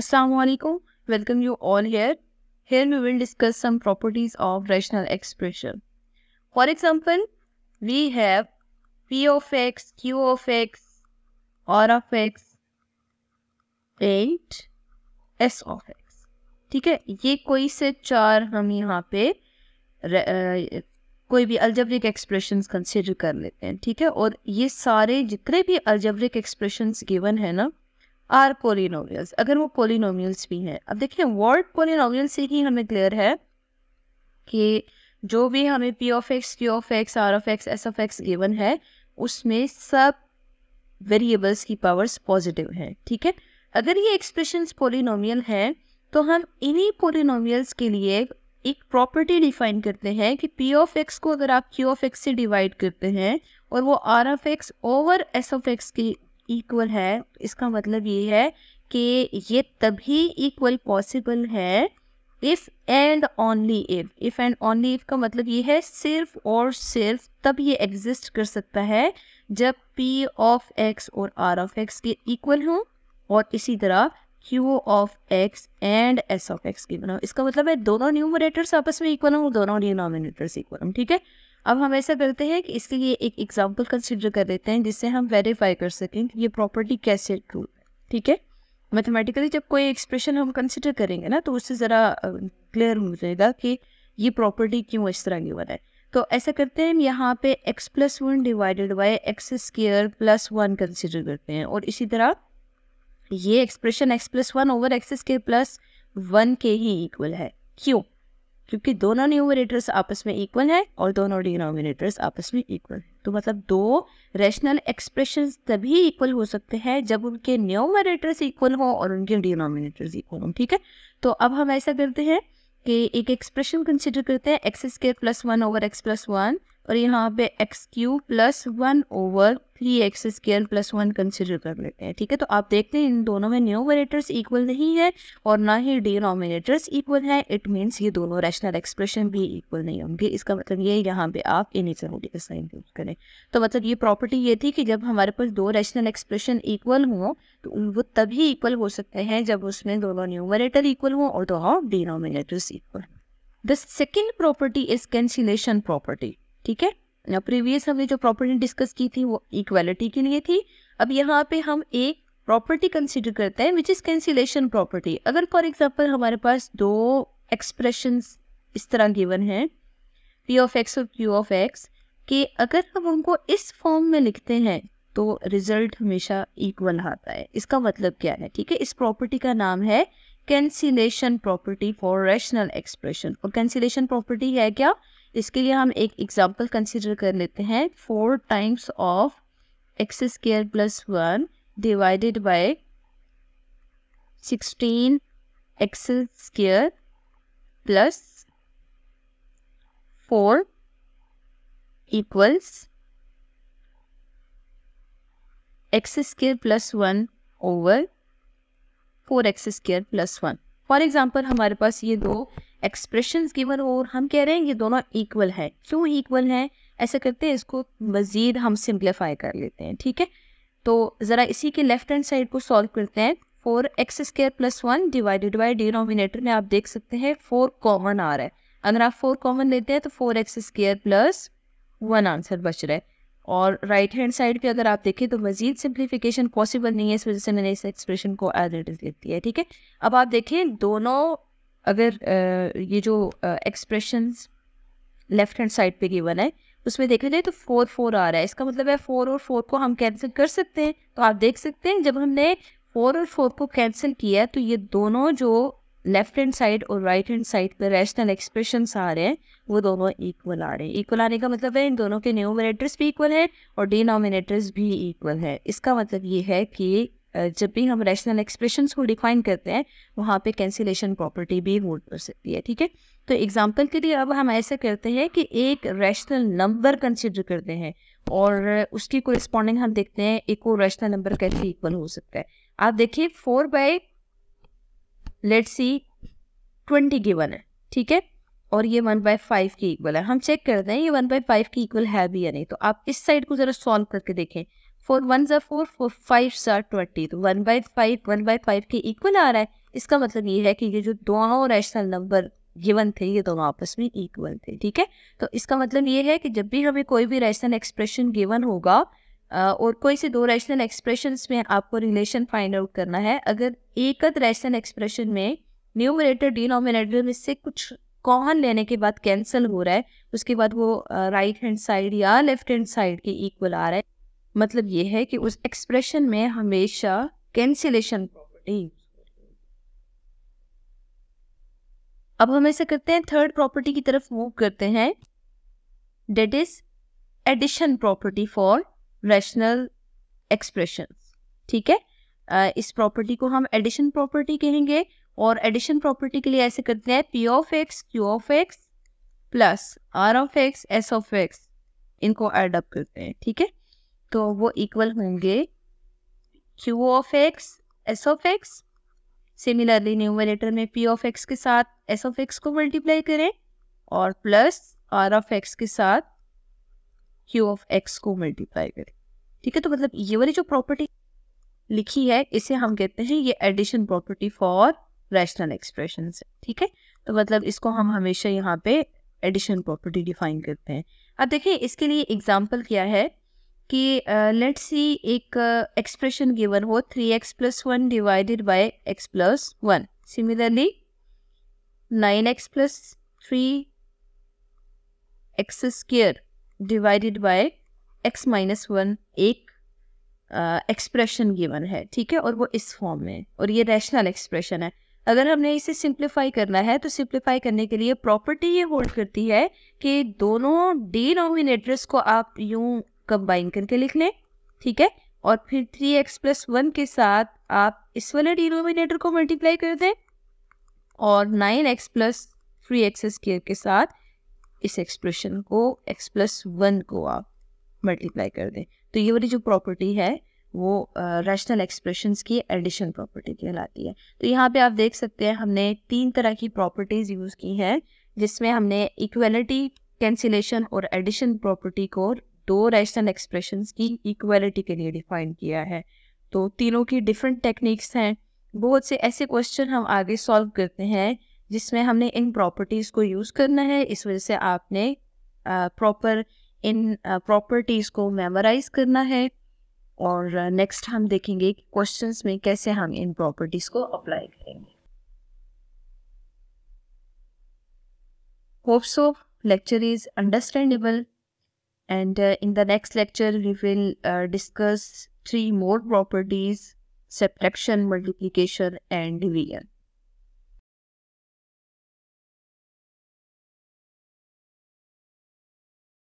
Assalamualaikum. Welcome you all here. Here we will discuss some properties of rational expression. For example, we have P of x, Q of x, R of x, and S of x. ठीक है ये कोई से चार हम यहाँ पे कोई भी अल्जब्रिक एक्सप्रेशंस कंसिडर कर लेते हैं ठीक है और ये सारे जितने भी अल्जब्रिक एक्सप्रेशंस गिवन है ना आर पोलिनोमियल्स अगर वो पोलिनोमियल्स भी हैं अब देखिए वर्ड पोलिनोमियल से ही हमें क्लियर है कि जो भी हमें P of x Q of x R of x S of x given है उसमें सब वेरिएबल्स की पावर्स पॉजिटिव हैं ठीक है अगर ये एक्सप्रेशन पोलिनोमियल हैं तो हम इन्हीं पोलिनोमियल्स के लिए एक प्रॉपर्टी डिफाइन करते हैं कि पी ऑफ एक्स को अगर आप क्यू ऑफ एक्स से डिवाइड करते हैं और वो R of x over S of x की इक्वल है इसका मतलब ये है कि ये तभी इक्वल पॉसिबल है if and only if if and only if का मतलब ये है सिर्फ और सिर्फ तब ये एग्जिस्ट कर सकता है जब पी ऑफ एक्स और आर ऑफ एक्स के इक्वल हों और इसी तरह Q of x and S of x के बनाओ इसका मतलब है दोनों न्यूमरेटर्स आपस में इक्वल हों दोनों डिनोमिनेटर्स इक्वल हों ठीक है अब हम ऐसा करते हैं कि इसके लिए एक एग्जाम्पल कंसिडर कर देते हैं जिससे हम वेरीफाई कर सकें कि ये प्रॉपर्टी कैसे ट्रू ठीक है मैथमेटिकली जब कोई एक्सप्रेशन हम कंसिडर करेंगे ना तो उससे ज़रा क्लियर हो जाएगा कि ये प्रॉपर्टी क्यों इस तरह की बनाए तो ऐसा करते हैं हम यहाँ पे x plus one divided by x square plus one consider करते हैं और इसी तरह ये expression x plus one over x square plus one के ही इक्वल है क्यों क्योंकि दोनों न्यूमरेटर्स आपस में इक्वल है और दोनों डिनोमिनेटर्स आपस में इक्वल तो मतलब दो रैशनल एक्सप्रेशन तभी इक्वल हो सकते हैं जब उनके न्यूमरेटर्स इक्वल हो और उनके डिनोमिनेटर्स इक्वल हों ठीक है तो अब हम ऐसा करते हैं कि एक एक्सप्रेशन कंसिडर करते हैं x square plus one over x plus one और यहाँ पे x Q plus one over three x square plus one consider कर लेते हैं ठीक है तो आप देखते हैं इन दोनों में न्यूमरेटर्स इक्वल नहीं है और ना ही डिनोमिनेटर्स इक्वल है इट मीन्स ये दोनों रैशनल एक्सप्रेशन भी इक्वल नहीं होंगे इसका मतलब ये यहाँ पे आप इनिशियलिटी का साइन यूज करें तो मतलब ये प्रॉपर्टी ये थी कि जब हमारे पास दो रैशनल एक्सप्रेशन इक्वल हो तो वो तभी इक्वल हो सकते हैं जब उसमें दोनों न्यूमरेटर इक्वल हों और दोनों denominators equal the second property is cancellation property ठीक है ना प्रीवियस हमने जो प्रॉपर्टी डिस्कस की थी वो इक्वालिटी के लिए थी अब यहाँ पे हम एक प्रॉपर्टी कंसिडर करते हैं विच इज कैंसिलेशन प्रॉपर्टी अगर फॉर एग्जाम्पल हमारे पास दो एक्सप्रेशन इस तरह गिवन हैं पी ऑफ एक्स और क्यू ऑफ एक्स कि अगर हम उनको इस फॉर्म में लिखते हैं तो रिजल्ट हमेशा इक्वल आता है इसका मतलब क्या है ठीक है इस प्रॉपर्टी का नाम है cancellation property for rational expression और कैंसिलेशन प्रॉपर्टी है क्या इसके लिए हम एक एग्जाम्पल कंसिडर कर लेते हैं four times of x square plus one divided by sixteen x square plus four equals x square plus one over four x square plus one for example हमारे पास ये दो एक्सप्रेशन गिवन और हम कह रहे हैं ये दोनों इक्वल है क्यों इक्वल है ऐसा करते हैं इसको मज़ीद हम सिंप्लीफाई कर लेते हैं ठीक है तो ज़रा इसी के लेफ्ट हैंड साइड को सॉल्व करते हैं four x square plus one divided by denominator में आप देख सकते हैं फोर कॉमन आ रहा है अगर आप फोर कॉमन लेते हैं तो four x square plus one answer बच रहा है और राइट हैंड साइड पे अगर आप देखें तो मजीद सिंप्लीफिकेशन पॉसिबल नहीं है इस वजह से मैंने इस एक्सप्रेशन को एज इट इज लिख दिया है ठीक है अब आप देखें दोनों अगर ये जो एक्सप्रेशन लेफ्ट हैंड साइड पे गिवन है उसमें देखा जाए तो फोर फोर आ रहा है इसका मतलब है फोर और फोर को हम कैंसिल कर सकते हैं तो आप देख सकते हैं जब हमने फोर और फोर को कैंसिल किया तो ये दोनों जो लेफ्ट हैंड साइड और राइट हैंड साइड पर रैशनल एक्सप्रेशन आ रहे हैं वो दोनों इक्वल आ रहे हैं इक्वल आने का मतलब है इन दोनों के न्यूमिनेटर्स भी इक्वल है और डिनोमिनेटर्स भी इक्वल है इसका मतलब ये है कि जब भी हम रैशनल एक्सप्रेशन को डिफाइन करते हैं वहाँ पे कैंसिलेशन प्रॉपर्टी भी वोट कर सकती है ठीक है तो एग्जाम्पल के लिए अब हम ऐसा करते हैं कि एक रैशनल नंबर कंसिडर करते हैं और उसकी कोरिस्पॉन्डिंग हम देखते हैं एक और रैशनल नंबर कैसे इक्वल हो सकता है आप देखिए four by let see twenty given है ठीक है और ये वन बाय फाइव की इक्वल है हम चेक करते हैं ये वन बाई फाइव की इक्वल है भी या नहीं तो आप इस साइड को जरा सॉल्व करके देखें फोर वन ज़ा फोर फोर फाइव ज़ा ट्वेंटी तो one by five one by five के इक्वल आ रहा है इसका मतलब ये है कि ये जो दोनों रैशनल नंबर गिवन थे ये दोनों आपस में इक्वल थे ठीक है तो इसका मतलब ये है कि जब भी हमें कोई भी रैशनल एक्सप्रेशन गिवन होगा और कोई से दो रैशनल एक्सप्रेशन में आपको रिलेशन फाइंड आउट करना है अगर एकद रैशनल एक्सप्रेशन में न्यूमरेटर डिनोमिनेटर में से कुछ कॉमन लेने के बाद कैंसिल हो रहा है उसके बाद वो राइट हैंड साइड या लेफ्ट हैंड साइड के इक्वल आ रहा है मतलब ये है कि उस एक्सप्रेशन में हमेशा कैंसिलेशन प्रॉपर्टी अब हम ऐसा करते हैं थर्ड प्रॉपर्टी की तरफ मूव करते हैं that is addition property for rational expression ठीक है uh, इस प्रॉपर्टी को हम एडिशन प्रॉपर्टी कहेंगे और एडिशन प्रॉपर्टी के लिए ऐसे करते हैं P of x Q of x plus R of x S of x इनको एड अप करते हैं ठीक है तो वो इक्वल होंगे Q of x S of x similarly numerator में पी ऑफ एक्स के साथ एस ऑफ एक्स को मल्टीप्लाई करें और प्लस आर ऑफ एक्स के साथ क्यू ऑफ एक्स को मल्टीप्लाई करें ठीक है तो मतलब ये वाली जो प्रॉपर्टी लिखी है इसे हम कहते हैं ये addition property for rational expression ठीक है तो मतलब इसको हम हमेशा यहाँ पे एडिशन प्रॉपर्टी डिफाइन करते हैं अब देखिए इसके लिए एग्जाम्पल क्या है कि लेट uh, सी एक एक्सप्रेशन गिवन हो three x plus one divided by x plus one similarly nine x plus three x square divided by x minus one एक एक्सप्रेशन uh, गिवन है ठीक है और वो इस फॉर्म में और ये रैशनल एक्सप्रेशन है अगर हमने इसे सिंप्लीफाई करना है तो सिंप्लीफाई करने के लिए प्रॉपर्टी ये होल्ड करती है कि दोनों डिनोमिनेटर्स को आप यूं कंबाइन करके लिख लें ठीक है और फिर थ्री एक्स प्लस वन के साथ आप इस वाले डिनोमिनेटर को मल्टीप्लाई कर दें और nine x plus three x square के साथ इस एक्सप्रेशन को एक्स प्लस वन को आप मल्टीप्लाई कर दें तो ये वाली जो प्रॉपर्टी है वो रैशनल एक्सप्रेशंस की एडिशन प्रॉपर्टी कहलाती है तो यहाँ पे आप देख सकते हैं हमने तीन तरह की प्रॉपर्टीज यूज़ की हैं जिसमें हमने इक्वलिटी कैंसिलेशन और एडिशन प्रॉपर्टी को दो रैशनल एक्सप्रेशंस की इक्वलिटी के लिए डिफाइन किया है तो तीनों की डिफरेंट टेक्निक्स हैं बहुत से ऐसे क्वेश्चन हम आगे सॉल्व करते हैं जिसमें हमने इन प्रॉपर्टीज़ को यूज़ करना है इस वजह से आपने प्रॉपर इन प्रॉपर्टीज़ को मेमोराइज करना है और नेक्स्ट हम देखेंगे क्वेश्चन में कैसे हम इन प्रॉपर्टीज़ को अप्लाई करेंगे hopes of lecture is understandable and in the next lecture we will discuss three more properties subtraction multiplication and division